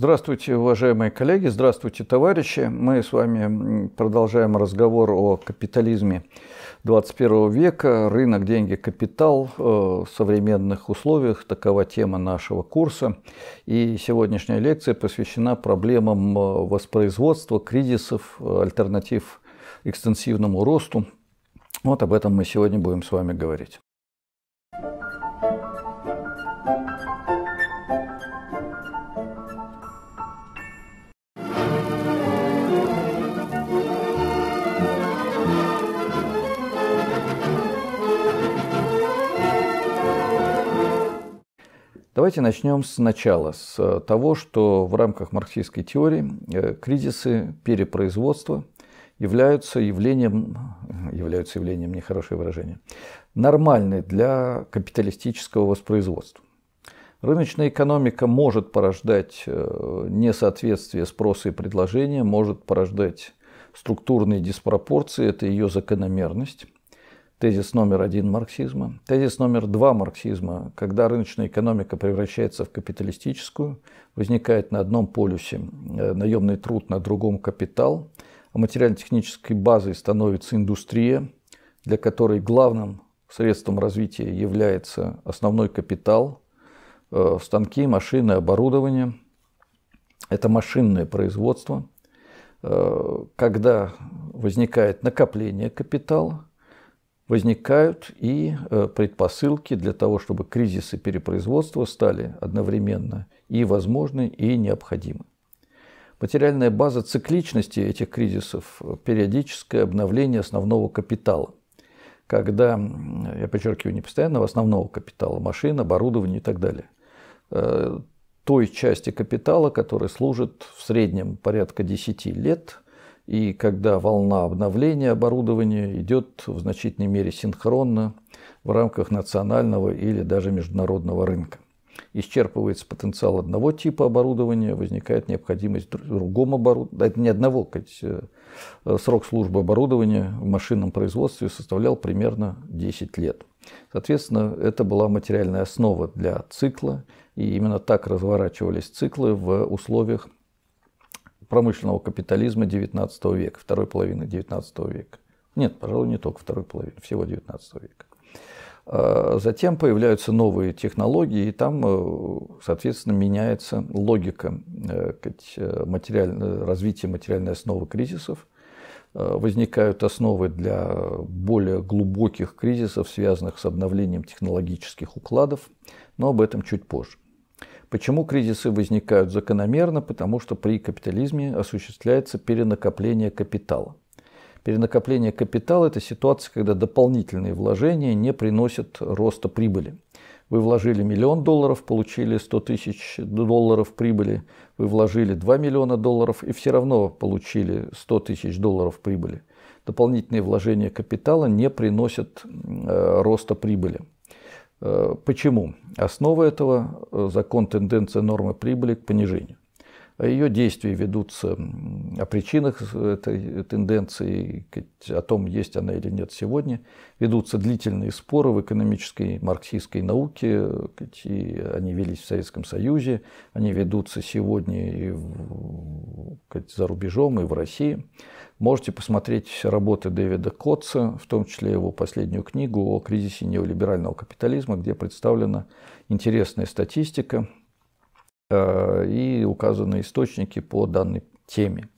Здравствуйте, уважаемые коллеги, здравствуйте, товарищи. Мы с вами продолжаем разговор о капитализме 21 века, рынок, деньги, капитал э, в современных условиях. Такова тема нашего курса. И сегодняшняя лекция посвящена проблемам э, воспроизводства, кризисов, альтернатив экстенсивному росту. Вот об этом мы сегодня будем с вами говорить. Давайте начнем сначала, с э, того, что в рамках марксистской теории э, кризисы перепроизводства являются явлением, э, являются явлением, нехорошее выражение, нормальной для капиталистического воспроизводства. Рыночная экономика может порождать несоответствие спроса и предложения, может порождать структурные диспропорции, это ее закономерность. Тезис номер один марксизма. Тезис номер два марксизма. Когда рыночная экономика превращается в капиталистическую, возникает на одном полюсе э, наемный труд, на другом капитал. А материально-технической базой становится индустрия, для которой главным средством развития является основной капитал, э, станки, машины, оборудование. Это машинное производство. Э, когда возникает накопление капитала, возникают и э, предпосылки для того, чтобы кризисы перепроизводства стали одновременно и возможны, и необходимы. Материальная база цикличности этих кризисов – периодическое обновление основного капитала. Когда, я подчеркиваю, не постоянного, а основного капитала – машин, оборудования и так далее э, – той части капитала, которая служит в среднем порядка 10 лет – и когда волна обновления оборудования идет в значительной мере синхронно в рамках национального или даже международного рынка. Исчерпывается потенциал одного типа оборудования, возникает необходимость другому оборудованию. Это не одного, кстати, э, срок службы оборудования в машинном производстве составлял примерно 10 лет. Соответственно, это была материальная основа для цикла, и именно так разворачивались циклы в условиях промышленного капитализма XIX века, второй половины XIX века. Нет, пожалуй, не только второй половины, всего XIX века. А, затем появляются новые технологии, и там, э, соответственно, меняется логика э, э, материаль... развития материальной основы кризисов. Возникают основы для более глубоких кризисов, связанных с обновлением технологических укладов, но об этом чуть позже. Почему кризисы возникают закономерно? Потому что при капитализме осуществляется перенакопление капитала. Перенакопление капитала – это ситуация, когда дополнительные вложения не приносят роста прибыли. Вы вложили миллион долларов, получили 100 тысяч долларов прибыли. Вы вложили 2 миллиона долларов и все равно получили 100 тысяч долларов прибыли. Дополнительные вложения капитала не приносят э, роста прибыли. Э, почему? Основа этого э, – закон тенденция нормы прибыли к понижению. А ее действия ведутся о причинах этой тенденции, о том, есть она или нет сегодня. Ведутся длительные споры в экономической марксистской науке, и они велись в Советском Союзе, они ведутся сегодня и в, за рубежом, и в России. Можете посмотреть работы Дэвида Котца, в том числе его последнюю книгу о кризисе неолиберального капитализма, где представлена интересная статистика – Э, и указаны источники по данной теме.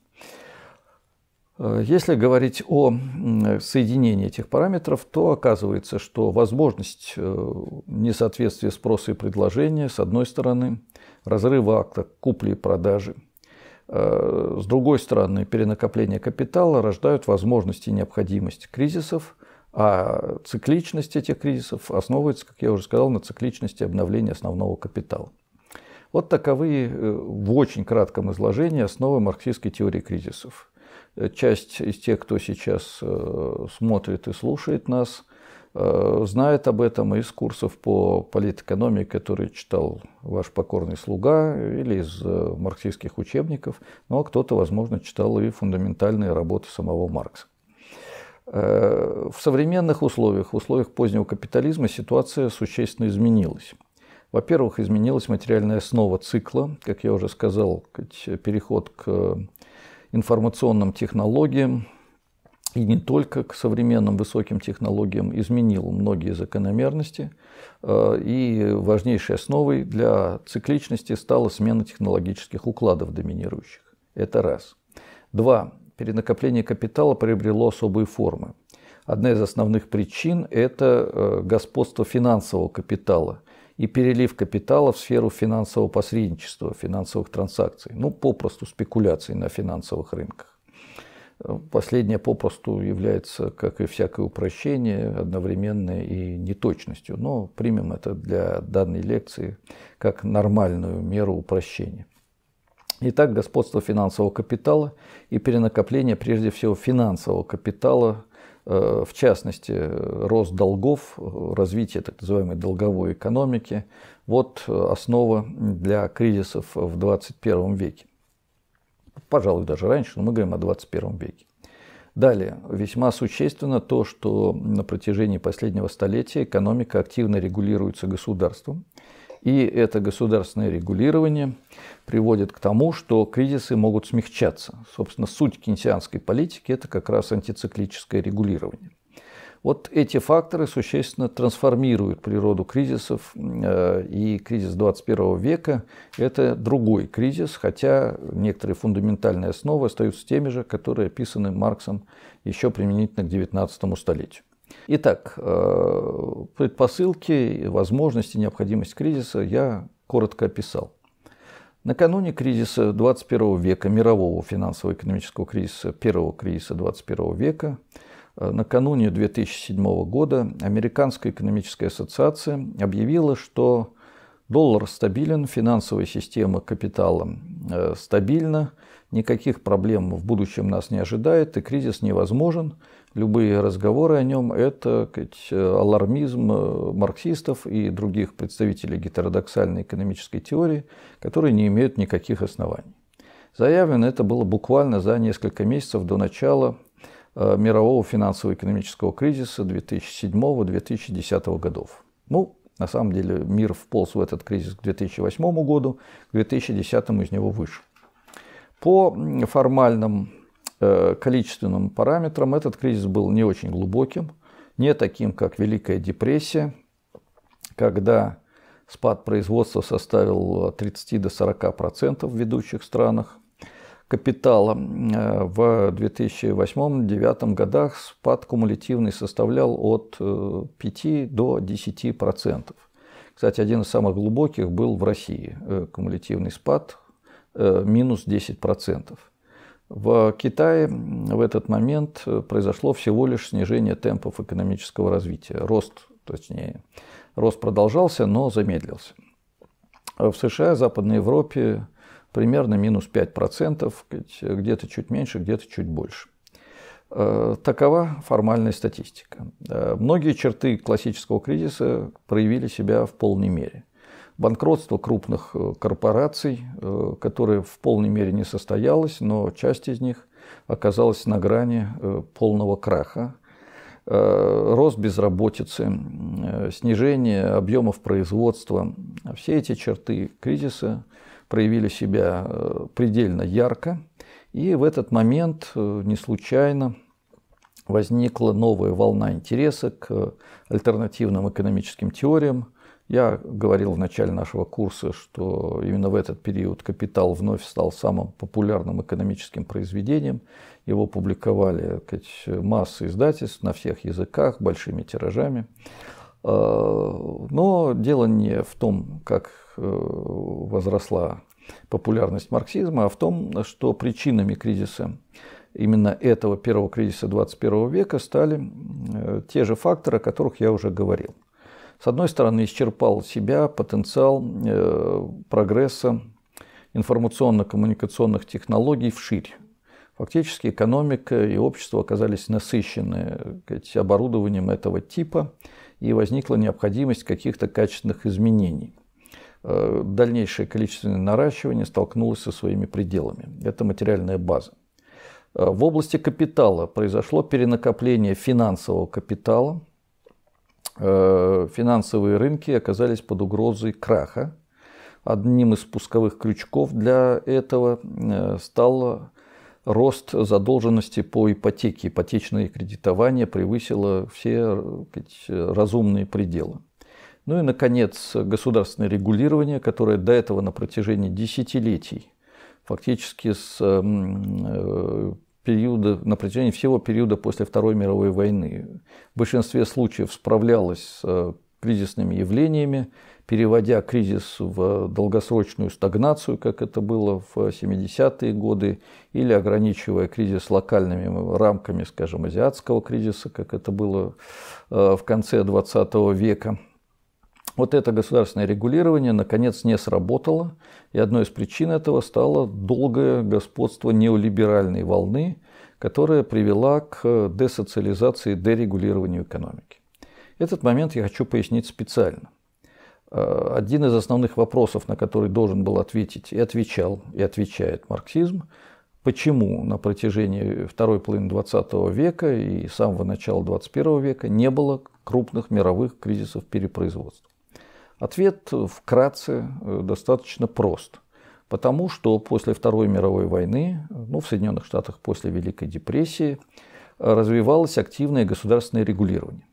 Э, если говорить о соединении этих параметров, то оказывается, что возможность э, несоответствия спроса и предложения с одной стороны, разрыва акта купли и продажи, с другой стороны, перенакопление капитала рождают возможности и необходимость кризисов, а цикличность этих кризисов основывается, как я уже сказал, на цикличности обновления основного капитала. Вот таковы э, в очень кратком изложении основы марксистской теории кризисов. Э, часть из тех, кто сейчас э, смотрит и слушает нас, знает об этом из курсов по политэкономии, которые читал ваш покорный слуга, или из марксистских учебников, но ну, а кто-то, возможно, читал и фундаментальные работы самого Маркса. В современных условиях, в условиях позднего капитализма ситуация существенно изменилась. Во-первых, изменилась материальная основа цикла, как я уже сказал, переход к информационным технологиям и не только к современным высоким технологиям изменил многие закономерности. Э, и важнейшей основой для цикличности стала смена технологических укладов доминирующих. Это раз. Два. Перенакопление капитала приобрело особые формы. Одна из основных причин – это э, господство финансового капитала – и перелив капитала в сферу финансового посредничества, финансовых транзакций, ну, попросту спекуляций на финансовых рынках. Последнее попросту является, как и всякое упрощение, одновременной и неточностью, но примем это для данной лекции как нормальную меру упрощения. Итак, господство финансового капитала и перенакопление прежде всего финансового капитала – Э, в частности, рост долгов, развитие так называемой долговой экономики. Вот э, основа для кризисов в 21 веке. Пожалуй, даже раньше, но мы говорим о 21 веке. Далее, весьма существенно то, что на протяжении последнего столетия экономика активно регулируется государством. И это государственное регулирование приводит к тому, что кризисы могут смягчаться. Собственно, суть кенсианской политики – это как раз антициклическое регулирование. Вот эти факторы существенно трансформируют природу кризисов, э, и кризис 21 века – это другой кризис, хотя некоторые фундаментальные основы остаются теми же, которые описаны Марксом еще применительно к 19 столетию. Итак, э, предпосылки, возможности, необходимость кризиса я коротко описал. Накануне кризиса 21 века, мирового финансово-экономического кризиса, первого кризиса 21 века, э, накануне 2007 года Американская экономическая ассоциация объявила, что доллар стабилен, финансовая система капитала э, стабильна, никаких проблем в будущем нас не ожидает и кризис невозможен – любые разговоры о нем – это сказать, алармизм э, марксистов и других представителей гетеродоксальной экономической теории, которые не имеют никаких оснований. Заявлено это было буквально за несколько месяцев до начала э, мирового финансово-экономического кризиса 2007-2010 годов. Ну, на самом деле мир вполз в этот кризис к 2008 году, к 2010 из него вышел. По формальным Э, количественным параметрам этот кризис был не очень глубоким, не таким, как Великая депрессия, когда спад производства составил 30 э, до 40 процентов в ведущих странах капитала. Э, в 2008-2009 годах спад кумулятивный составлял от 5 до 10 процентов. Кстати, один из самых глубоких был в России. Кумулятивный спад минус 10 процентов. В Китае в этот момент э, произошло всего лишь снижение темпов экономического развития. Рост, точнее, рост продолжался, но замедлился. Э, в США, Западной Европе примерно минус 5%, где-то чуть меньше, где-то чуть больше. Э, такова формальная статистика. Многие черты классического кризиса проявили себя в полной мере – банкротство крупных э, корпораций, э, которое в полной мере не состоялось, но часть из них оказалась на грани э, полного краха. Рост безработицы, снижение объемов производства, все эти черты кризиса проявили себя предельно ярко. И в этот момент не случайно возникла новая волна интереса к альтернативным экономическим теориям, я говорил в начале нашего курса, что именно в этот период «Капитал» вновь стал самым популярным экономическим произведением. Его публиковали массы издательств на всех языках, большими тиражами. А, но дело не в том, как э, возросла популярность марксизма, а в том, что причинами кризиса именно этого первого кризиса 21 века стали э, те же факторы, о которых я уже говорил – с одной стороны, исчерпал себя потенциал э, прогресса информационно-коммуникационных технологий вширь. Фактически экономика и общество оказались насыщены сказать, оборудованием этого типа, и возникла необходимость каких-то качественных изменений. Э, дальнейшее количественное наращивание столкнулось со своими пределами. Это материальная база. Э, в области капитала произошло перенакопление финансового капитала – Э, финансовые рынки оказались под угрозой краха. Одним из спусковых крючков для этого э, стал рост задолженности по ипотеке. Ипотечное кредитование превысило все э, разумные пределы. Ну и, наконец, государственное регулирование, которое до этого на протяжении десятилетий фактически с периода, на протяжении всего периода после Второй мировой войны. В большинстве случаев справлялась с э, кризисными явлениями, переводя кризис в долгосрочную стагнацию, как это было в 70-е годы, или ограничивая кризис локальными рамками, скажем, азиатского кризиса, как это было э, в конце 20 века – вот это государственное регулирование, наконец, не сработало. И одной из причин этого стало долгое господство неолиберальной волны, которая привела к десоциализации, дерегулированию экономики. Этот момент я хочу пояснить специально. Э, один из основных вопросов, на который должен был ответить, и отвечал, и отвечает марксизм, почему на протяжении второй половины 20 века и самого начала 21 века не было крупных мировых кризисов перепроизводства. Ответ вкратце э, достаточно прост. Потому что после Второй мировой войны, ну, в Соединенных Штатах после Великой депрессии, развивалось активное государственное регулирование.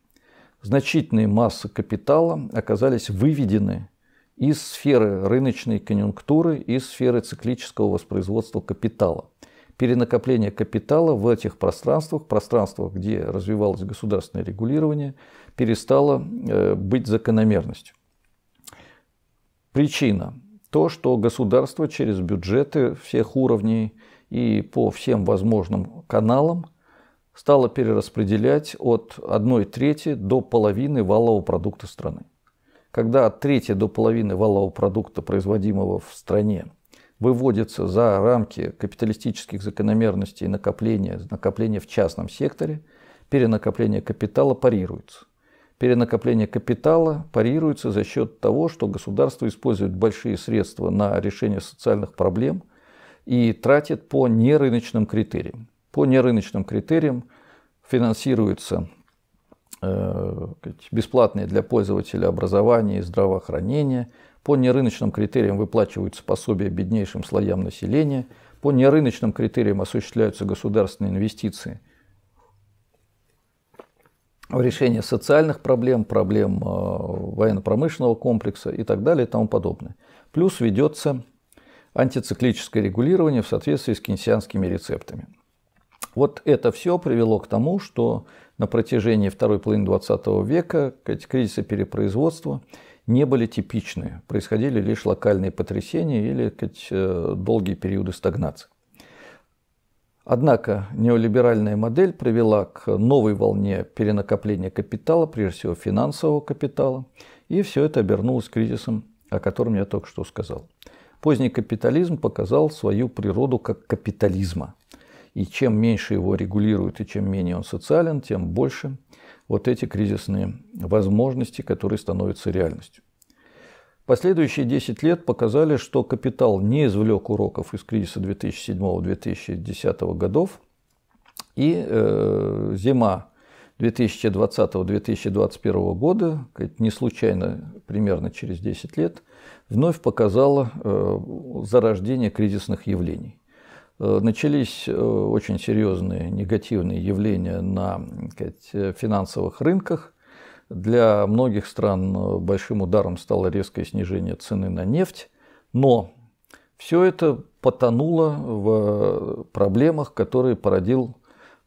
Значительные массы капитала оказались выведены из сферы рыночной конъюнктуры, из сферы циклического воспроизводства капитала. Перенакопление капитала в этих пространствах, пространствах, где развивалось государственное регулирование, перестало э, быть закономерностью. Причина. То, что государство через бюджеты всех уровней и по всем возможным каналам стало перераспределять от одной трети до половины валового продукта страны. Когда от трети до половины валового продукта, производимого в стране, выводится за рамки капиталистических закономерностей накопления, накопления в частном секторе, перенакопление капитала парируется. Перенакопление капитала парируется за счет того, что государство использует большие средства на решение социальных проблем и тратит по нерыночным критериям. По нерыночным критериям финансируется э, бесплатное для пользователя образование и здравоохранение, по нерыночным критериям выплачиваются пособия беднейшим слоям населения, по нерыночным критериям осуществляются государственные инвестиции – в решения социальных проблем, проблем э, военно-промышленного комплекса и так далее и тому подобное. Плюс ведется антициклическое регулирование в соответствии с кенсианскими рецептами. Вот это все привело к тому, что на протяжении второй половины 20 века эти кризисы перепроизводства не были типичны. Происходили лишь локальные потрясения или э, долгие периоды стагнации. Однако неолиберальная модель привела к новой волне перенакопления капитала, прежде всего финансового капитала, и все это обернулось кризисом, о котором я только что сказал. Поздний капитализм показал свою природу как капитализма. И чем меньше его регулируют и чем менее он социален, тем больше вот эти кризисные возможности, которые становятся реальностью. Последующие 10 лет показали, что капитал не извлек уроков из кризиса 2007-2010 годов, и э, зима 2020-2021 года, не случайно, примерно через 10 лет, вновь показала э, зарождение кризисных явлений. Э, начались э, очень серьезные негативные явления на сказать, финансовых рынках, для многих стран э, большим ударом стало резкое снижение цены на нефть, но все это потонуло в э, проблемах, которые породил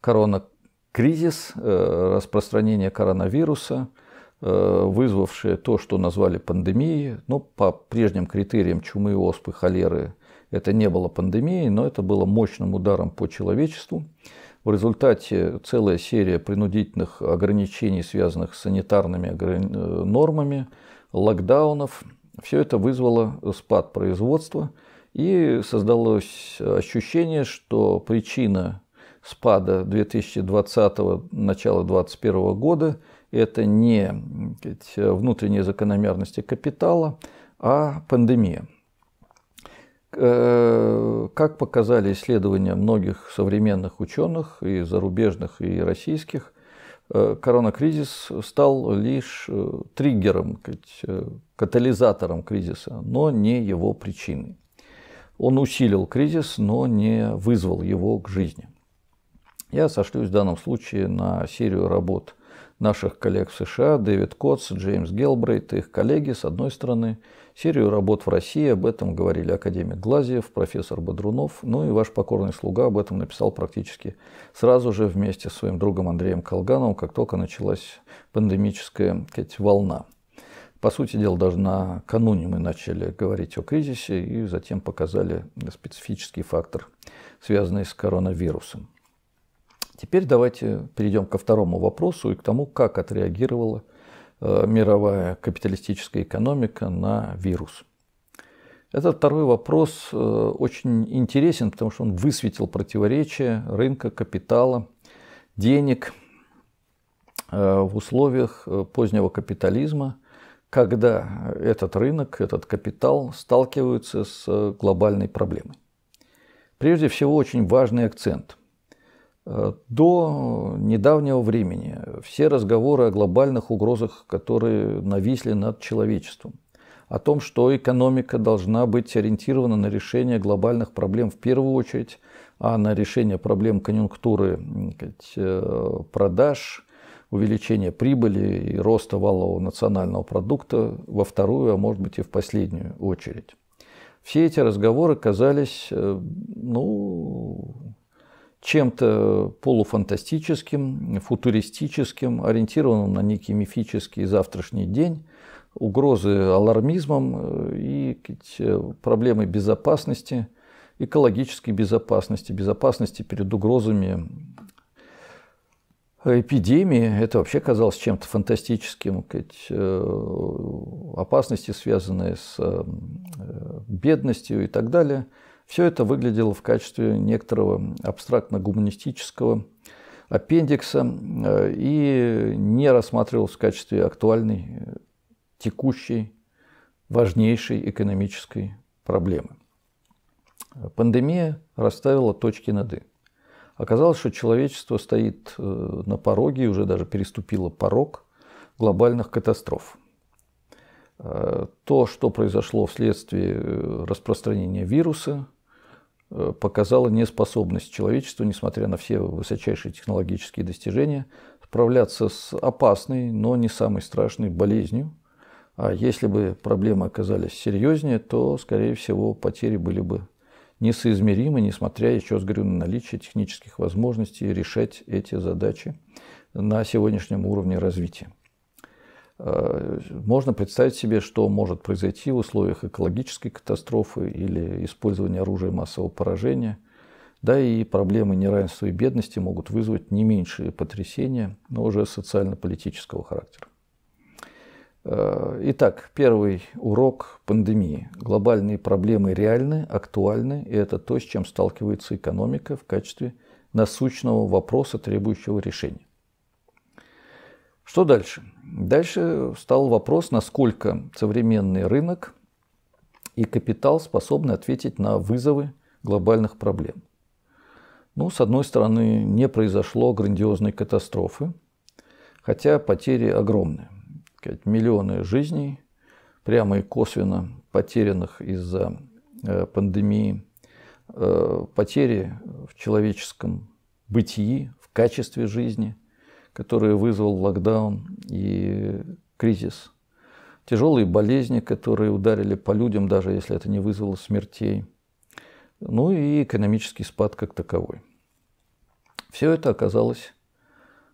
коронакризис, э, распространение коронавируса, вызвавшее то, что назвали пандемией. Но по прежним критериям чумы, оспы, холеры это не было пандемией, но это было мощным ударом по человечеству. В результате целая серия принудительных ограничений, связанных с санитарными э, нормами, локдаунов. Все это вызвало спад производства и создалось ощущение, что причина спада 2020 начала 2021 года это не сказать, внутренние закономерности капитала, а пандемия. Э, как показали исследования многих современных ученых, и зарубежных, и российских, э, коронакризис стал лишь э, триггером, катализатором кризиса, но не его причиной. Он усилил кризис, но не вызвал его к жизни. Я сошлюсь в данном случае на серию работ наших коллег в США, Дэвид Котс, Джеймс Гелбрейт, их коллеги, с одной стороны – Серию работ в России об этом говорили академик Глазьев, профессор Бодрунов, ну и ваш покорный слуга об этом написал практически сразу же вместе с своим другом Андреем Колгановым, как только началась пандемическая сказать, волна. По сути дела, даже накануне мы начали говорить о кризисе и затем показали э, специфический фактор, связанный с коронавирусом. Теперь давайте перейдем ко второму вопросу и к тому, как отреагировала Э, мировая капиталистическая экономика на вирус. Этот второй вопрос э, очень интересен, потому что он высветил противоречия рынка, капитала, денег э, в условиях позднего капитализма, когда этот рынок, этот капитал сталкиваются с глобальной проблемой. Прежде всего, очень важный акцент – до недавнего времени все разговоры о глобальных угрозах, которые нависли над человечеством, о том, что экономика должна быть ориентирована на решение глобальных проблем в первую очередь, а на решение проблем конъюнктуры э, продаж, увеличения прибыли и роста валового национального продукта во вторую, а может быть и в последнюю очередь. Все эти разговоры казались э, ну, чем-то полуфантастическим, футуристическим, ориентированным на некий мифический завтрашний день, угрозы алармизмом э, и э, проблемы безопасности, экологической безопасности, безопасности перед угрозами эпидемии. Это вообще казалось чем-то фантастическим. Э, опасности, связанные с бедностью и так далее – все это выглядело в качестве некоторого абстрактно-гуманистического аппендикса э, и не рассматривалось в качестве актуальной, э, текущей, важнейшей экономической проблемы. Пандемия расставила точки над «и». Оказалось, что человечество стоит э, на пороге, уже даже переступило порог глобальных катастроф. То, что произошло вследствие распространения вируса – Э, показала неспособность человечества, несмотря на все высочайшие технологические достижения, справляться с опасной, но не самой страшной болезнью. А если бы проблемы оказались серьезнее, то, скорее всего, потери были бы несоизмеримы, несмотря, еще раз говорю, на наличие технических возможностей решать эти задачи на сегодняшнем уровне развития можно представить себе, что может произойти в условиях экологической катастрофы или использования оружия массового поражения. Да и проблемы неравенства и бедности могут вызвать не меньшие потрясения, но уже социально-политического характера. Итак, первый урок пандемии. Глобальные проблемы реальны, актуальны, и это то, с чем сталкивается экономика в качестве насущного вопроса, требующего решения. Что дальше? Дальше встал вопрос, насколько современный рынок и капитал способны ответить на вызовы глобальных проблем. Ну, с одной стороны, не произошло грандиозной катастрофы, хотя потери огромные. Миллионы жизней, прямо и косвенно потерянных из-за э, пандемии, э, потери в человеческом бытии, в качестве жизни – которые вызвал локдаун и кризис. Тяжелые болезни, которые ударили по людям, даже если это не вызвало смертей. Ну и экономический спад как таковой. Все это оказалось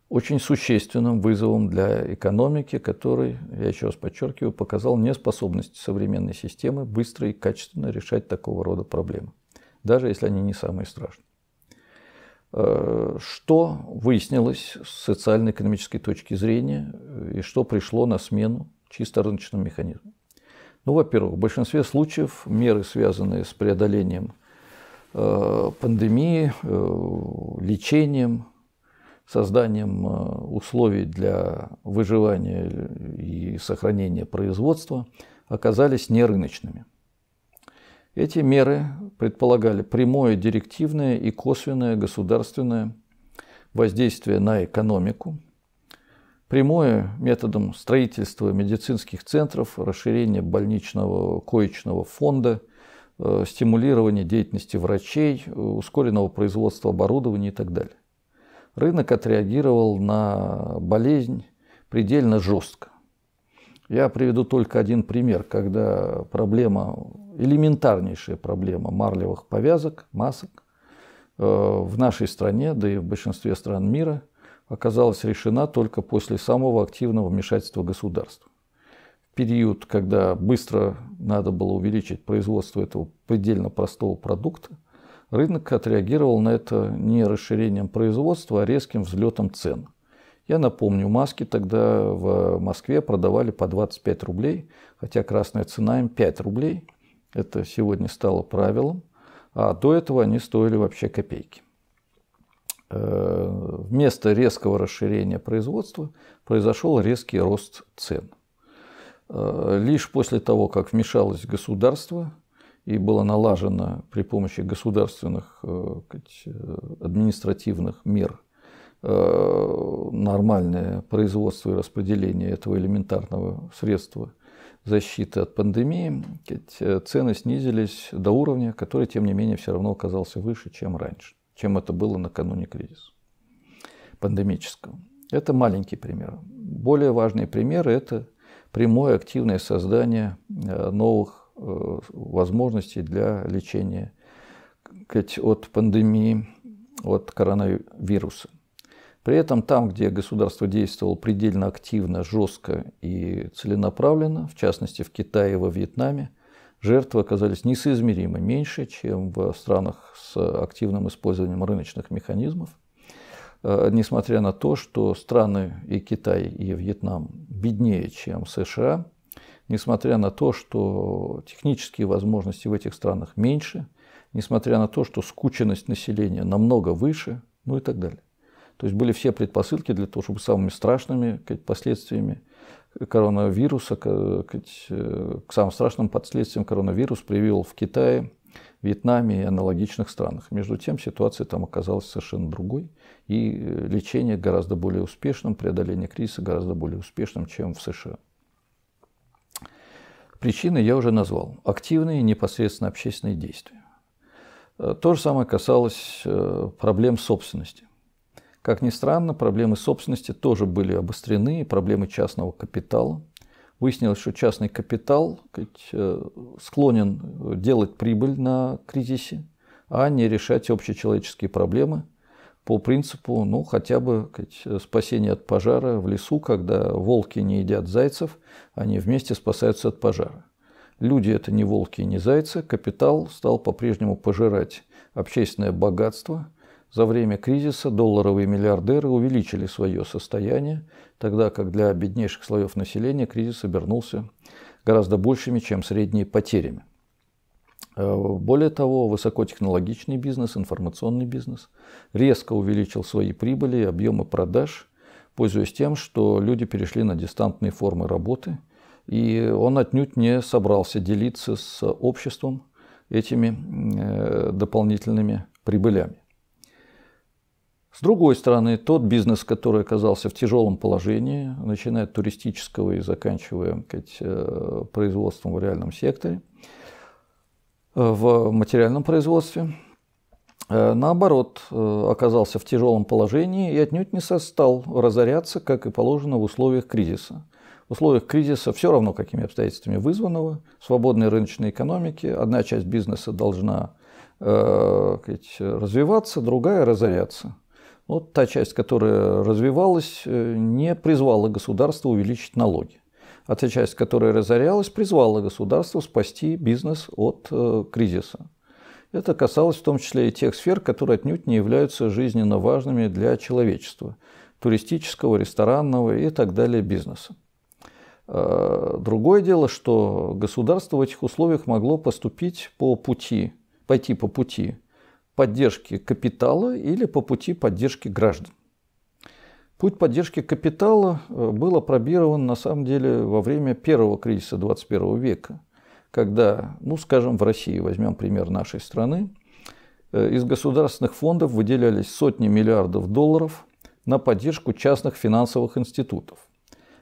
очень существенным вызовом для экономики, который, я еще раз подчеркиваю, показал неспособность современной системы быстро и качественно решать такого рода проблемы, даже если они не самые страшные. Э, что выяснилось с социально-экономической точки зрения э, и что пришло на смену чисто рыночному механизму? Ну, во-первых, в большинстве случаев меры, связанные с преодолением э, пандемии, лечением, созданием условий для выживания и сохранения производства, оказались нерыночными. Эти меры предполагали прямое директивное и косвенное государственное воздействие на экономику, прямое методом строительства медицинских центров, расширения больничного коечного фонда, э, стимулирования деятельности врачей, ускоренного производства оборудования и так далее. Рынок отреагировал на болезнь предельно жестко. Я приведу только один пример, когда проблема элементарнейшая проблема марлевых повязок, масок э, в нашей стране, да и в большинстве стран мира, оказалась решена только после самого активного вмешательства государства. В период, когда быстро надо было увеличить производство этого предельно простого продукта, рынок отреагировал на это не расширением производства, а резким взлетом цен. Я напомню, маски тогда в Москве продавали по 25 рублей, хотя красная цена им 5 рублей – это сегодня стало правилом. А до этого они стоили вообще копейки. Э, вместо резкого расширения производства произошел резкий рост цен. Э, лишь после того, как вмешалось государство и было налажено при помощи государственных э, административных мер нормальное производство и распределение этого элементарного средства защиты от пандемии, э, цены снизились до уровня, который, тем не менее, все равно оказался выше, чем раньше, чем это было накануне кризиса пандемического. Это маленький пример. Более важные примеры – это прямое активное создание э, новых э, возможностей для лечения от пандемии, от коронавируса. При этом там, где государство действовало предельно активно, жестко и целенаправленно, в частности в Китае и во Вьетнаме, жертвы оказались несоизмеримо меньше, чем в странах с активным использованием рыночных механизмов. Э, несмотря на то, что страны и Китай, и Вьетнам беднее, чем США, несмотря на то, что технические возможности в этих странах меньше, несмотря на то, что скученность населения намного выше, ну и так далее. То есть были все предпосылки для того, чтобы самыми страшными последствиями коронавируса, э, к самым страшным последствиям коронавирус привел в Китае, Вьетнаме и аналогичных странах. Между тем ситуация там оказалась совершенно другой, и э, лечение гораздо более успешным, преодоление кризиса гораздо более успешным, чем в США. Причины я уже назвал. Активные непосредственно общественные действия. Э, то же самое касалось проблем собственности. Как ни странно, проблемы собственности тоже были обострены, проблемы частного капитала. Выяснилось, что частный капитал э, склонен э, делать прибыль на кризисе, а не решать общечеловеческие проблемы по принципу, ну, хотя бы спасения от пожара в лесу, когда волки не едят зайцев, они вместе спасаются от пожара. Люди – это не волки и не зайцы, капитал стал по-прежнему пожирать общественное богатство – за время кризиса долларовые миллиардеры увеличили свое состояние, тогда как для беднейших слоев населения кризис обернулся гораздо большими, чем средние потерями. Э, более того, высокотехнологичный бизнес, информационный бизнес резко увеличил свои прибыли и объемы продаж, пользуясь тем, что люди перешли на дистантные формы работы, и он отнюдь не собрался делиться с обществом этими э, дополнительными прибылями. С другой стороны, тот бизнес, который оказался в тяжелом положении, начиная от туристического и заканчивая сказать, э, производством в реальном секторе, э, в материальном производстве, э, наоборот, оказался в тяжелом положении и отнюдь не стал разоряться, как и положено в условиях кризиса. В условиях кризиса все равно, какими обстоятельствами вызванного, свободной рыночной экономики, одна часть бизнеса должна сказать, развиваться, другая разоряться. Вот та часть, которая развивалась, э, не призвала государство увеличить налоги. А та часть, которая разорялась, призвала государство спасти бизнес от э, кризиса. Это касалось в том числе и тех сфер, которые отнюдь не являются жизненно важными для человечества – туристического, ресторанного и так далее бизнеса. Э, другое дело, что государство в этих условиях могло поступить по пути, пойти по пути поддержки капитала или по пути поддержки граждан. Путь поддержки капитала э, был опробирован на самом деле во время первого кризиса 21 века, когда, ну скажем, в России, возьмем пример нашей страны, э, из государственных фондов выделялись сотни миллиардов долларов на поддержку частных финансовых институтов.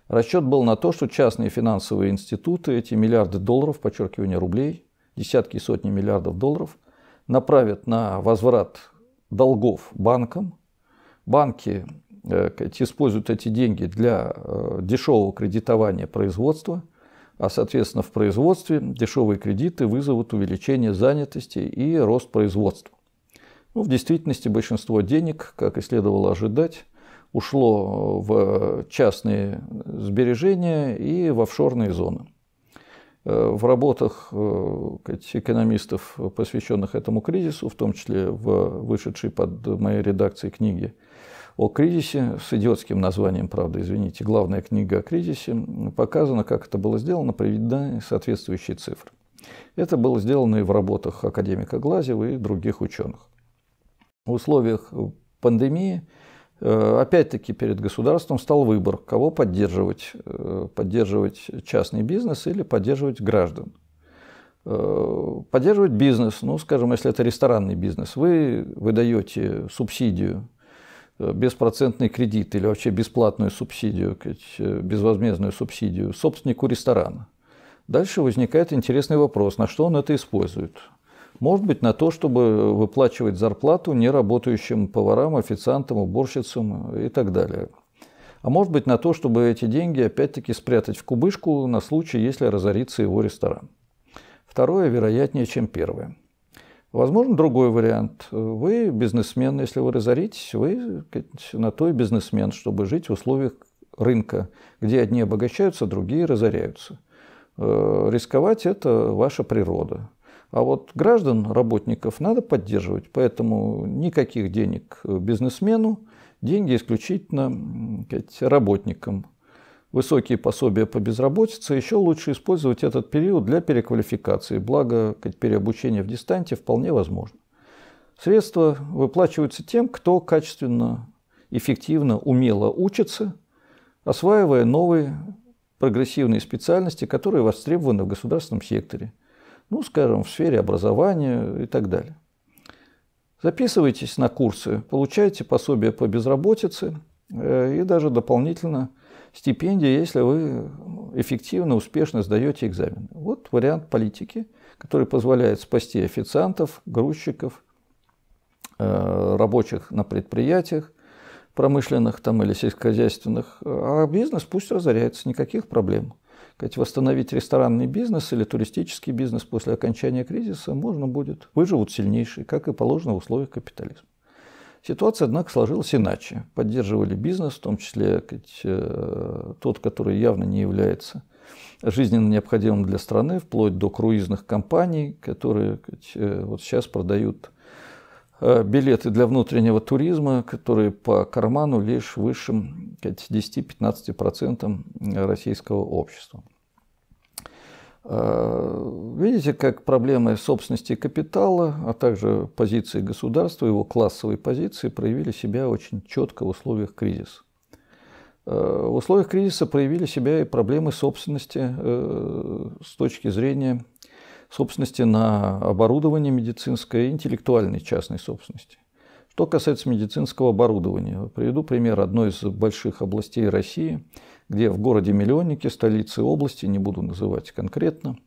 Расчет был на то, что частные финансовые институты эти миллиарды долларов, подчеркивание рублей, десятки и сотни миллиардов долларов направят на возврат долгов банкам. Банки э, используют эти деньги для э, дешевого кредитования производства, а, соответственно, в производстве дешевые кредиты вызовут увеличение занятости и рост производства. Ну, в действительности большинство денег, как и следовало ожидать, ушло э, в частные сбережения и в офшорные зоны. Э, в работах э, экономистов, посвященных этому кризису, в том числе в вышедшей под моей редакцией книге о кризисе, с идиотским названием, правда, извините, главная книга о кризисе, показано, как это было сделано, приведены соответствующие цифры. Это было сделано и в работах академика Глазева и других ученых. В условиях пандемии Э, опять-таки перед государством стал выбор, кого поддерживать, э, поддерживать частный бизнес или поддерживать граждан. Э, поддерживать бизнес, ну, скажем, если это ресторанный бизнес, вы выдаете субсидию, беспроцентный кредит или вообще бесплатную субсидию, безвозмездную субсидию собственнику ресторана. Дальше возникает интересный вопрос, на что он это использует. Может быть, на то, чтобы выплачивать зарплату неработающим поварам, официантам, уборщицам и так далее. А может быть, на то, чтобы эти деньги опять-таки спрятать в кубышку на случай, если разорится его ресторан. Второе вероятнее, чем первое. Возможно, другой вариант. Вы бизнесмен, если вы разоритесь, вы на то и бизнесмен, чтобы жить в условиях рынка, где одни обогащаются, другие разоряются. Э, рисковать – это ваша природа. А вот граждан, работников надо поддерживать, поэтому никаких денег э, бизнесмену, деньги исключительно сказать, работникам. Высокие пособия по безработице, еще лучше использовать этот период для переквалификации, благо сказать, переобучение в дистанте вполне возможно. Средства выплачиваются тем, кто качественно, эффективно, умело учится, осваивая новые прогрессивные специальности, которые востребованы в государственном секторе – ну, скажем, в сфере образования и так далее. Записывайтесь на курсы, получайте пособие по безработице э, и даже дополнительно стипендии, если вы эффективно, успешно сдаете экзамены. Вот вариант политики, который позволяет спасти официантов, грузчиков, э, рабочих на предприятиях, промышленных там или сельскохозяйственных, а бизнес пусть разоряется, никаких проблем сказать, восстановить ресторанный бизнес или туристический бизнес после окончания кризиса можно будет. Выживут сильнейшие, как и положено в условиях капитализма. Ситуация, однако, сложилась иначе. Поддерживали бизнес, в том числе сказать, э, тот, который явно не является жизненно необходимым для страны, вплоть до круизных компаний, которые сказать, э, вот сейчас продают Э, билеты для внутреннего туризма, которые по карману лишь высшим 10-15% российского общества. Э, видите, как проблемы собственности капитала, а также позиции государства, его классовые позиции проявили себя очень четко в условиях кризиса. Э, в условиях кризиса проявили себя и проблемы собственности с точки зрения собственности на оборудование медицинское, интеллектуальной частной собственности. Что касается медицинского оборудования, приведу пример одной из больших областей России, где в городе Миллионники, столице области, не буду называть конкретно,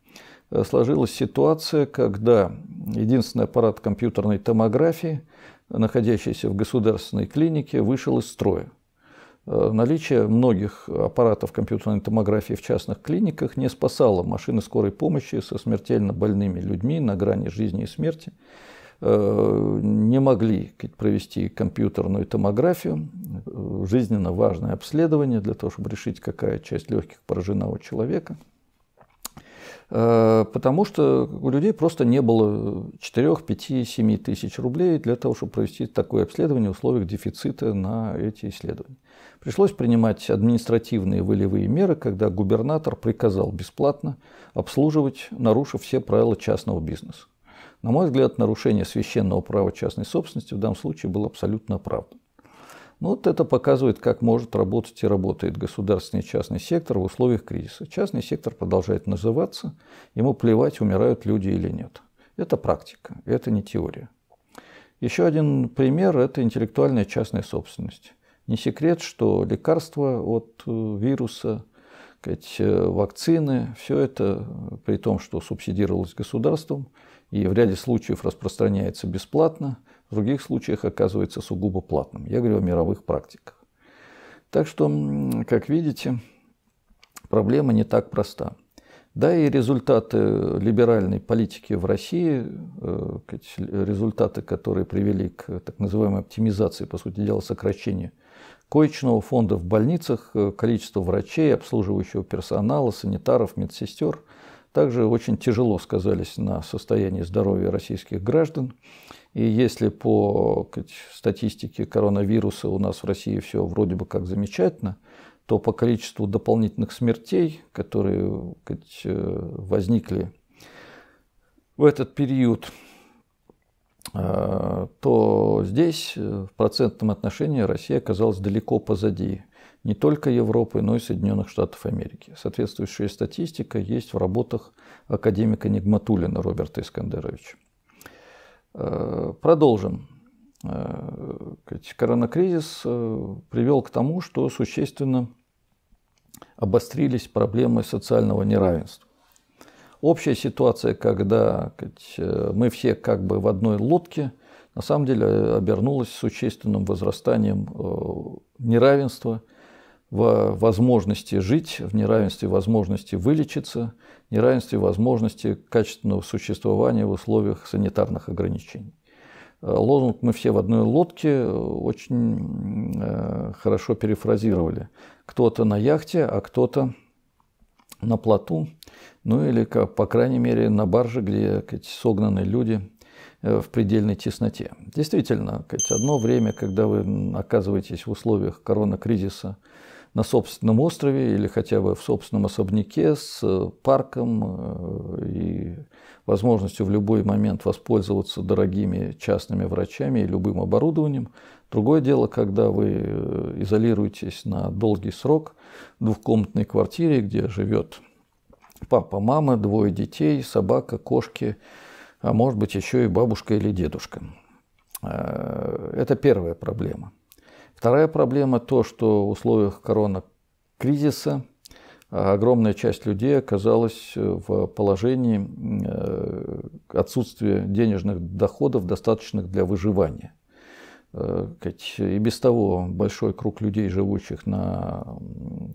э, сложилась ситуация, когда единственный аппарат компьютерной томографии, находящийся в государственной клинике, вышел из строя. Э, наличие многих аппаратов компьютерной томографии в частных клиниках не спасало машины скорой помощи со смертельно больными людьми на грани жизни и смерти э, не могли провести компьютерную томографию, э, жизненно важное обследование для того, чтобы решить, какая часть легких поражена у человека. Потому что у людей просто не было 4, 5, 7 тысяч рублей для того, чтобы провести такое обследование в условиях дефицита на эти исследования. Пришлось принимать административные волевые меры, когда губернатор приказал бесплатно обслуживать, нарушив все правила частного бизнеса. На мой взгляд, нарушение священного права частной собственности в данном случае было абсолютно оправдано. Но ну, вот это показывает, как может работать и работает государственный и частный сектор в условиях кризиса. Частный сектор продолжает называться, ему плевать, умирают люди или нет. Это практика, это не теория. Еще один пример – это интеллектуальная частная собственность. Не секрет, что лекарства от э, вируса, э, вакцины, все это, э, при том, что субсидировалось государством, и в ряде случаев распространяется бесплатно, в других случаях оказывается сугубо платным. Я говорю о мировых практиках. Так что, как видите, проблема не так проста. Да, и результаты либеральной политики в России, результаты, которые привели к так называемой оптимизации, по сути дела, сокращения коечного фонда в больницах, э, количество врачей, обслуживающего персонала, санитаров, медсестер также очень тяжело сказались на состоянии здоровья российских граждан. И если по статистике коронавируса у нас в России все вроде бы как замечательно, то по количеству дополнительных смертей, которые э, возникли в этот период, Э, то здесь э, в процентном отношении Россия оказалась далеко позади не только Европы, но и Соединенных Штатов Америки. Соответствующая статистика есть в работах академика Нигматулина Роберта Искандеровича. Э, продолжим. Коронакризис привел к тому, что существенно обострились проблемы социального неравенства общая ситуация, когда э, мы все как бы в одной лодке, на самом деле э, обернулась существенным возрастанием э, неравенства в возможности жить, в неравенстве возможности вылечиться, неравенстве возможности качественного существования в условиях санитарных ограничений. Лозунг «Мы все в одной лодке» очень хорошо перефразировали. Кто-то на яхте, а кто-то на плоту – ну или, по крайней мере, на барже, где сказать, согнаны люди э, в предельной тесноте. Действительно, сказать, одно время, когда вы оказываетесь в условиях корона-кризиса на собственном острове или хотя бы в собственном особняке с э, парком э, и возможностью в любой момент воспользоваться дорогими частными врачами и любым оборудованием. Другое дело, когда вы изолируетесь на долгий срок в двухкомнатной квартире, где живет Папа, мама, двое детей, собака, кошки, а может быть еще и бабушка или дедушка. Э, это первая проблема. Вторая проблема то, что в условиях корона-кризиса э, огромная часть людей оказалась э, в положении отсутствия денежных доходов, достаточных для выживания. Э, и без того большой круг людей, живущих на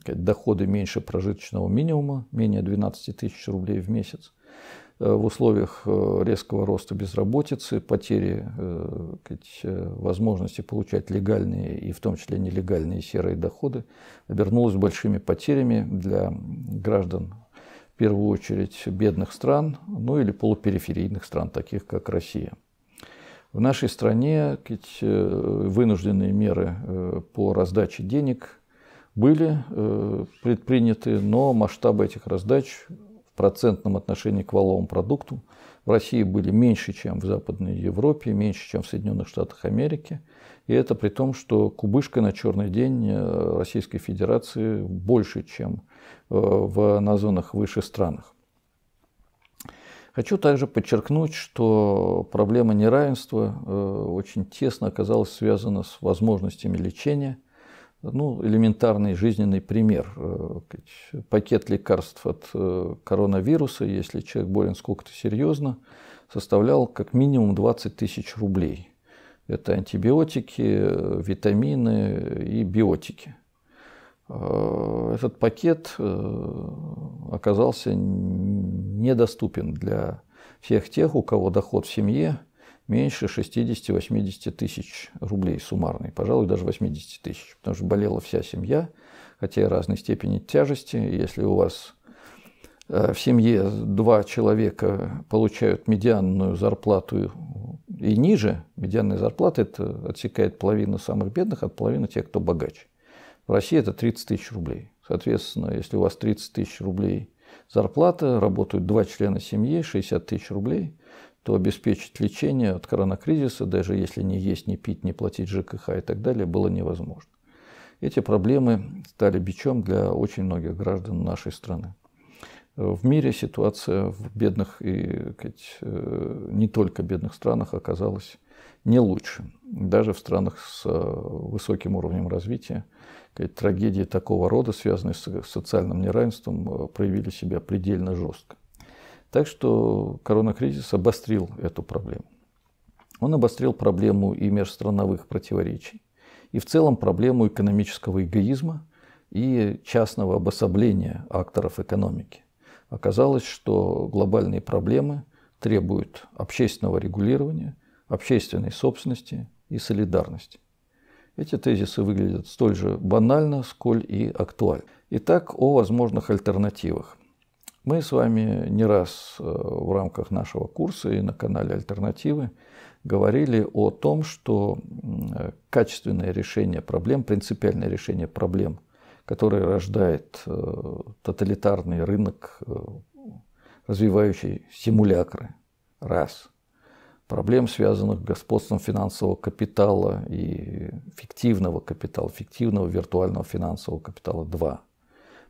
доходы меньше прожиточного минимума, менее 12 тысяч рублей в месяц, э, в условиях э, резкого роста безработицы, потери возможности получать легальные и в том числе нелегальные серые доходы, обернулось большими потерями для граждан в первую очередь бедных стран, ну или полупериферийных стран, таких как Россия – в нашей стране э, вынужденные меры э, по раздаче денег были э, предприняты, но масштабы этих раздач в процентном отношении к валовому продукту в России были меньше, чем в Западной Европе, меньше, чем в Соединенных Штатах Америки. И это при том, что кубышка на черный день Российской Федерации больше, чем в на зонах выше странах. Хочу также подчеркнуть, что проблема неравенства э, очень тесно оказалась связана с возможностями лечения. Ну, элементарный жизненный пример. Э, пакет лекарств от э, коронавируса, если человек болен сколько-то серьезно, составлял как минимум 20 тысяч рублей. Это антибиотики, витамины и биотики – Э, этот пакет э, оказался недоступен для всех тех, у кого доход в семье меньше 60-80 тысяч рублей суммарный, пожалуй, даже 80 тысяч, потому что болела вся семья, хотя и разной степени тяжести. Если у вас э, в семье два человека получают медианную зарплату и ниже, медианная зарплата это отсекает половину самых бедных от половины тех, кто богаче. В России это 30 тысяч рублей. Соответственно, если у вас 30 тысяч рублей зарплата, работают два члена семьи, 60 тысяч рублей, то обеспечить лечение от коронакризиса, даже если не есть, не пить, не платить ЖКХ и так далее, было невозможно. Эти проблемы стали бичом для очень многих граждан нашей страны. В мире ситуация в бедных и сказать, э, не только бедных странах оказалась не лучше. Даже в странах с э, высоким уровнем развития – трагедии такого рода, связанные с социальным неравенством, э, проявили себя предельно жестко. Так что коронакризис обострил эту проблему. Он обострил проблему и межстрановых противоречий, и в целом проблему экономического эгоизма и частного обособления акторов экономики. Оказалось, что глобальные проблемы требуют общественного регулирования, общественной собственности и солидарности. Эти тезисы выглядят столь же банально, сколь и актуально. Итак, о возможных альтернативах. Мы с вами не раз э, в рамках нашего курса и на канале «Альтернативы» говорили о том, что качественное решение проблем, принципиальное решение проблем, которое рождает э, тоталитарный рынок, э, развивающий симулякры, раз – проблем, связанных с господством финансового капитала и фиктивного капитала, фиктивного виртуального финансового капитала 2.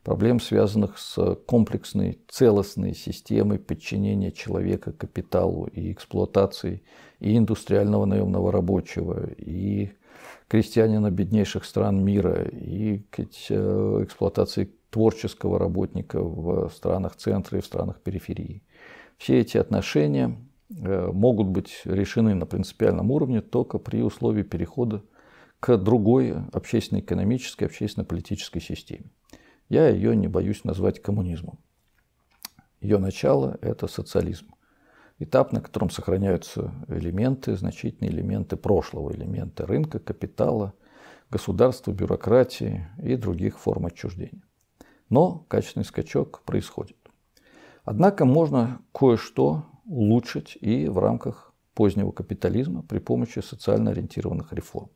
Проблем, связанных с комплексной целостной системой подчинения человека капиталу и эксплуатацией и индустриального наемного рабочего, и крестьянина беднейших стран мира, и э, эксплуатации творческого работника в странах центра и в странах периферии. Все эти отношения Э, могут быть решены на принципиальном уровне только при условии перехода к другой общественно-экономической, общественно-политической системе. Я ее не боюсь назвать коммунизмом. Ее начало – это социализм. Этап, на котором сохраняются элементы, значительные элементы прошлого, элементы рынка, капитала, государства, бюрократии и других форм отчуждения. Но качественный скачок происходит. Однако можно кое-что улучшить и в рамках позднего капитализма при помощи социально ориентированных реформ.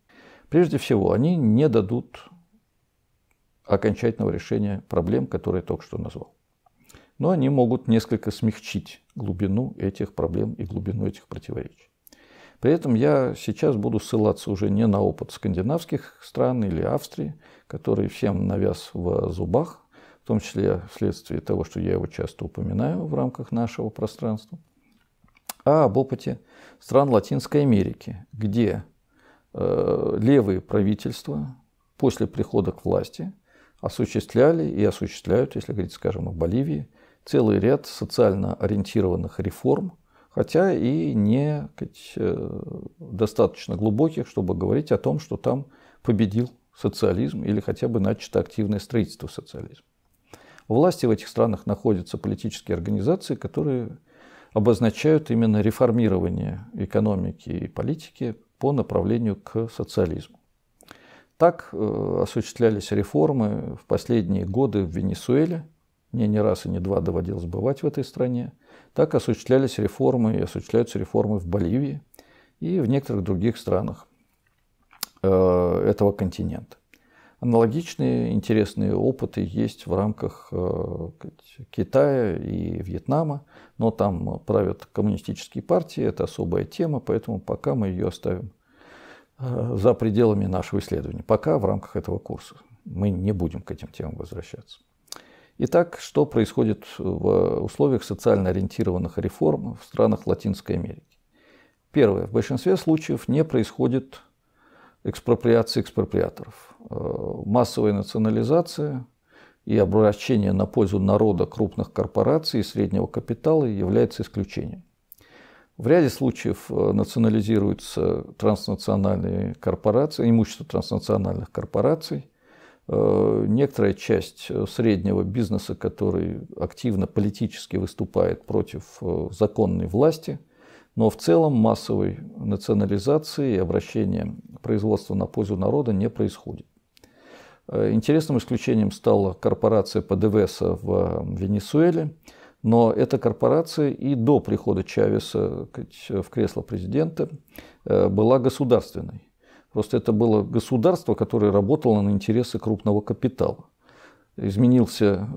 Прежде всего, они не дадут окончательного решения проблем, которые я только что назвал. Но они могут несколько смягчить глубину этих проблем и глубину этих противоречий. При этом я сейчас буду ссылаться уже не на опыт скандинавских стран или Австрии, который всем навяз в зубах, в том числе вследствие того, что я его часто упоминаю в рамках нашего пространства, а об опыте стран Латинской Америки, где э, левые правительства после прихода к власти осуществляли и осуществляют, если говорить, скажем, о Боливии, целый ряд социально ориентированных реформ, хотя и не сказать, э, достаточно глубоких, чтобы говорить о том, что там победил социализм или хотя бы начато активное строительство социализма. У власти в этих странах находятся политические организации, которые обозначают именно реформирование экономики и политики по направлению к социализму. Так э, осуществлялись реформы в последние годы в Венесуэле, мне не раз и не два доводилось бывать в этой стране, так осуществлялись реформы и осуществляются реформы в Боливии и в некоторых других странах э, этого континента. Аналогичные интересные опыты есть в рамках э, Китая и Вьетнама, но там правят коммунистические партии, это особая тема, поэтому пока мы ее оставим э, за пределами нашего исследования, пока в рамках этого курса. Мы не будем к этим темам возвращаться. Итак, что происходит в условиях социально ориентированных реформ в странах Латинской Америки? Первое. В большинстве случаев не происходит экспроприации экспроприаторов Э, массовая национализация и обращение на пользу народа крупных корпораций и среднего капитала является исключением. В ряде случаев э, национализируются транснациональные корпорации, имущество транснациональных корпораций. Э, некоторая часть среднего бизнеса, который активно политически выступает против законной власти, но в целом массовой национализации и обращения производства на пользу народа не происходит. Э, интересным исключением стала корпорация ПДВС в эм, Венесуэле, но эта корпорация и до прихода Чавеса э, в кресло президента э, была государственной. Просто это было государство, которое работало на интересы крупного капитала. Изменился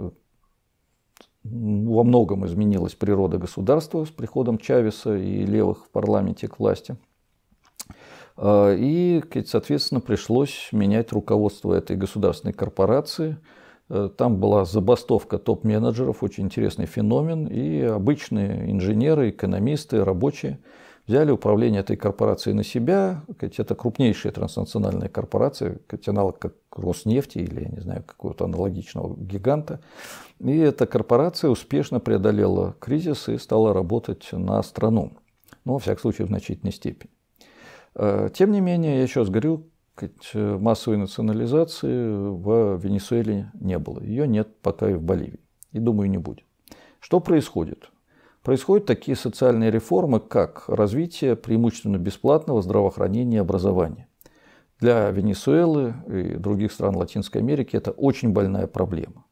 во многом изменилась природа государства с приходом Чавеса и левых в парламенте к власти – а, и, соответственно, пришлось менять руководство этой государственной корпорации. Э, там была забастовка топ-менеджеров, очень интересный феномен. И обычные инженеры, экономисты, рабочие взяли управление этой корпорацией на себя. Это крупнейшая транснациональная корпорация, аналог как Роснефти или, я не знаю, какого-то аналогичного гиганта. И эта корпорация успешно преодолела кризис и стала работать на страну. Ну, во всяком случае, в значительной степени. Э, тем не менее, я сейчас говорю, э, массовой национализации в Венесуэле не было. Ее нет пока и в Боливии. И, думаю, не будет. Что происходит? Происходят такие социальные реформы, как развитие преимущественно бесплатного здравоохранения и образования. Для Венесуэлы и других стран Латинской Америки это очень больная проблема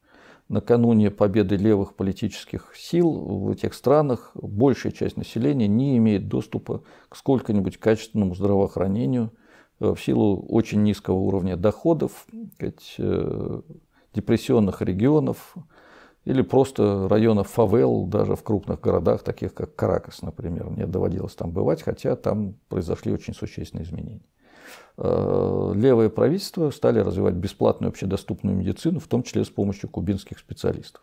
накануне победы левых политических сил в этих странах большая часть населения не имеет доступа к сколько-нибудь качественному здравоохранению э, в силу очень низкого уровня доходов, э, депрессионных регионов или просто районов фавел даже в крупных городах, таких как Каракас, например. Мне доводилось там бывать, хотя там произошли очень существенные изменения. Э, левое правительство стали развивать бесплатную общедоступную медицину, в том числе с помощью кубинских специалистов.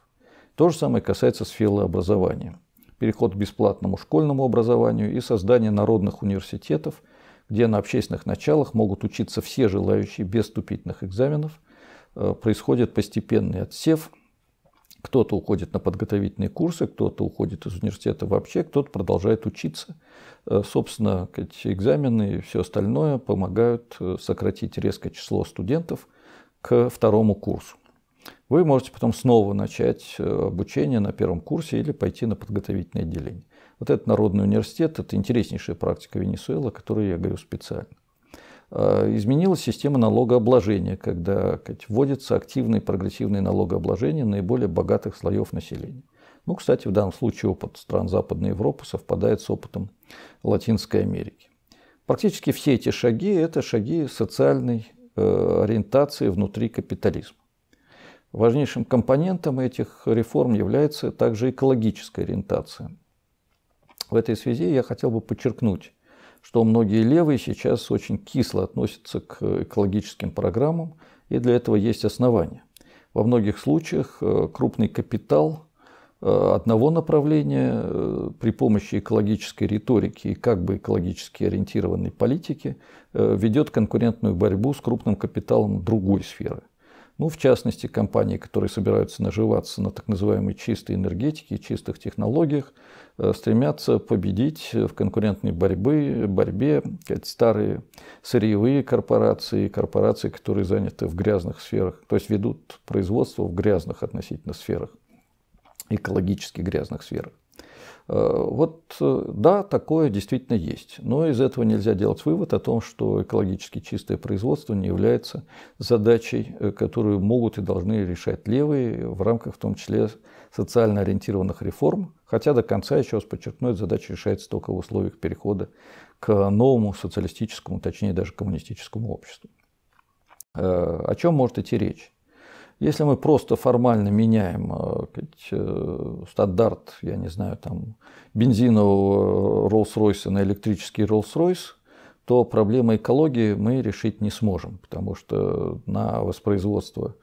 То же самое касается сферы образования. Переход к бесплатному школьному образованию и создание народных университетов, где на общественных началах могут учиться все желающие без вступительных экзаменов, э, происходит постепенный отсев кто-то уходит на подготовительные курсы, кто-то уходит из университета вообще, кто-то продолжает учиться. Э, собственно, эти экзамены и все остальное помогают э, сократить резкое число студентов к второму курсу. Вы можете потом снова начать э, обучение на первом курсе или пойти на подготовительное отделение. Вот этот народный университет – это интереснейшая практика Венесуэлы, о которой я говорю специально. Э, изменилась система налогообложения, когда вводится активное прогрессивное налогообложение наиболее богатых слоев населения. Ну, кстати, в данном случае опыт стран Западной Европы совпадает с опытом Латинской Америки. Практически все эти шаги – это шаги социальной э, ориентации внутри капитализма. Важнейшим компонентом этих реформ является также экологическая ориентация. В этой связи я хотел бы подчеркнуть что многие левые сейчас очень кисло относятся к экологическим программам, и для этого есть основания. Во многих случаях э, крупный капитал э, одного направления э, при помощи экологической риторики и как бы экологически ориентированной политики ведет конкурентную борьбу с крупным капиталом другой сферы – ну, в частности, компании, которые собираются наживаться на так называемой чистой энергетике, чистых технологиях, э, стремятся победить в конкурентной борьбе, борьбе старые сырьевые корпорации, корпорации, которые заняты в грязных сферах, то есть ведут производство в грязных относительно сферах, экологически грязных сферах. Э, вот э, да, такое действительно есть. Но из этого нельзя делать вывод о том, что экологически чистое производство не является задачей, э, которую могут и должны решать левые в рамках в том числе социально ориентированных реформ. Хотя до конца, еще раз подчеркну, эта задача решается только в условиях перехода к новому социалистическому, точнее даже коммунистическому обществу. О чем может идти речь? Если мы просто формально меняем э, сказать, э, стандарт, я не знаю, там, бензинового э, Rolls-Royce на электрический Rolls-Royce, то проблемы экологии мы решить не сможем, потому что на воспроизводство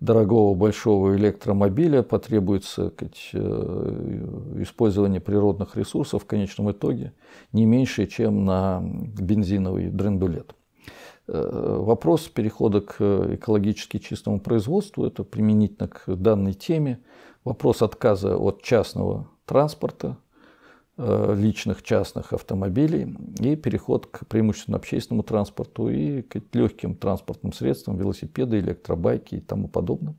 дорогого большого электромобиля потребуется сказать, использование природных ресурсов в конечном итоге не меньше, чем на бензиновый дрендулет. Э, вопрос перехода к э, экологически чистому производству, это применительно к данной теме. Вопрос отказа от частного транспорта, э, личных частных автомобилей и переход к преимущественно общественному транспорту и к легким транспортным средствам, велосипеды, электробайки и тому подобное,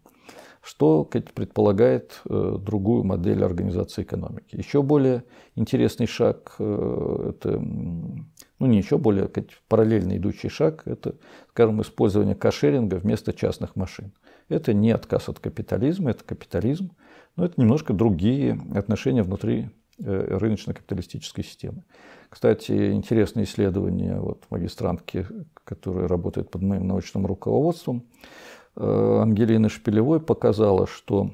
что предполагает другую модель организации экономики. Еще более интересный шаг – это ну ничего более сказать, параллельно идущий шаг, это, скажем, использование кошеринга вместо частных машин. Это не отказ от капитализма, это капитализм, но это немножко другие отношения внутри э, рыночно-капиталистической системы. Кстати, интересное исследование вот, магистрантки, которая работает под моим научным руководством, э, Ангелины Шпилевой показала, что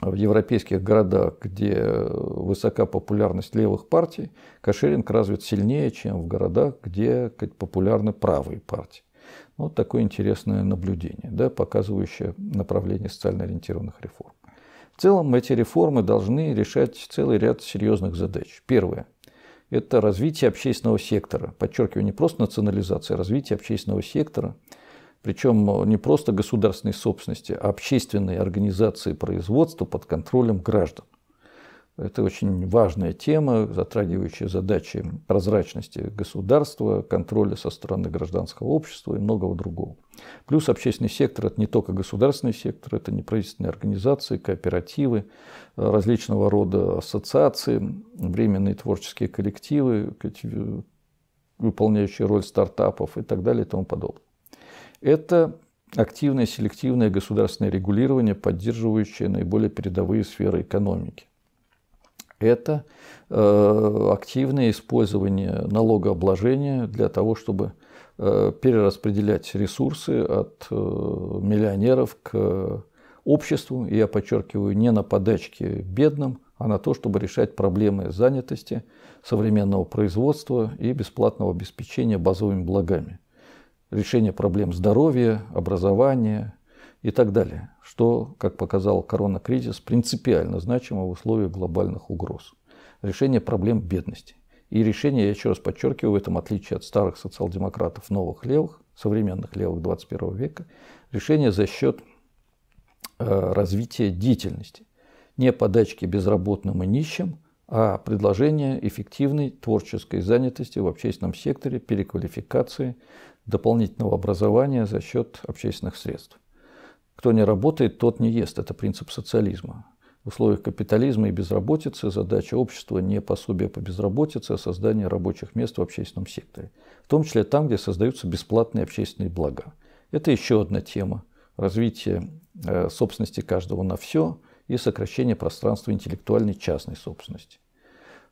в европейских городах, где высока популярность левых партий, кошеринг развит сильнее, чем в городах, где популярны правые партии. Вот такое интересное наблюдение, да, показывающее направление социально ориентированных реформ. В целом эти реформы должны решать целый ряд серьезных задач. Первое – это развитие общественного сектора. Подчеркиваю, не просто национализация, а развитие общественного сектора – причем э, не просто государственной собственности, а общественной организации производства под контролем граждан. Это очень важная тема, затрагивающая задачи прозрачности государства, контроля со стороны гражданского общества и многого другого. Плюс общественный сектор – это не только государственный сектор, это неправительственные организации, кооперативы, э, различного рода ассоциации, временные творческие коллективы, э, выполняющие роль стартапов и так далее и тому подобное. Это активное селективное государственное регулирование, поддерживающее наиболее передовые сферы экономики. Это э, активное использование налогообложения для того, чтобы э, перераспределять ресурсы от э, миллионеров к обществу. И я подчеркиваю, не на подачке бедным, а на то, чтобы решать проблемы занятости, современного производства и бесплатного обеспечения базовыми благами решение проблем здоровья, образования и так далее, что, как показал коронакризис, принципиально значимо в условиях глобальных угроз. Решение проблем бедности. И решение, я еще раз подчеркиваю, в этом отличие от старых социал-демократов, новых левых, современных левых 21 века, решение за счет э, развития деятельности. Не подачки безработным и нищим, а предложение эффективной творческой занятости в общественном секторе, переквалификации, дополнительного образования за счет общественных средств. Кто не работает, тот не ест. Это принцип социализма. В условиях капитализма и безработицы задача общества не пособие по безработице, а создание рабочих мест в общественном секторе. В том числе там, где создаются бесплатные общественные блага. Это еще одна тема развитие э, собственности каждого на все и сокращение пространства интеллектуальной частной собственности.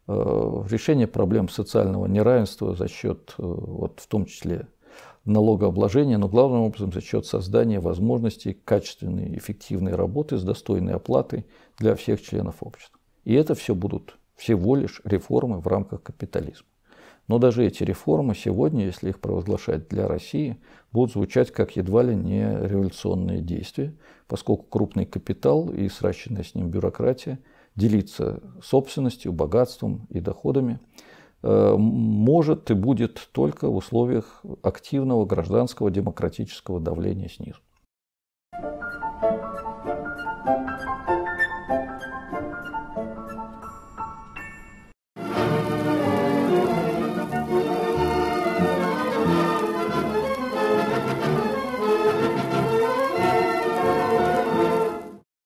Э, решение проблем социального неравенства за счет, э, вот, в том числе, налогообложения, но главным образом за счет создания возможностей качественной, эффективной работы с достойной оплатой для всех членов общества. И это все будут всего лишь реформы в рамках капитализма. Но даже эти реформы сегодня, если их провозглашать для России, будут звучать как едва ли не революционные действия, поскольку крупный капитал и сращенная с ним бюрократия делится собственностью, богатством и доходами – Э, может и будет только в условиях активного гражданского демократического давления снизу.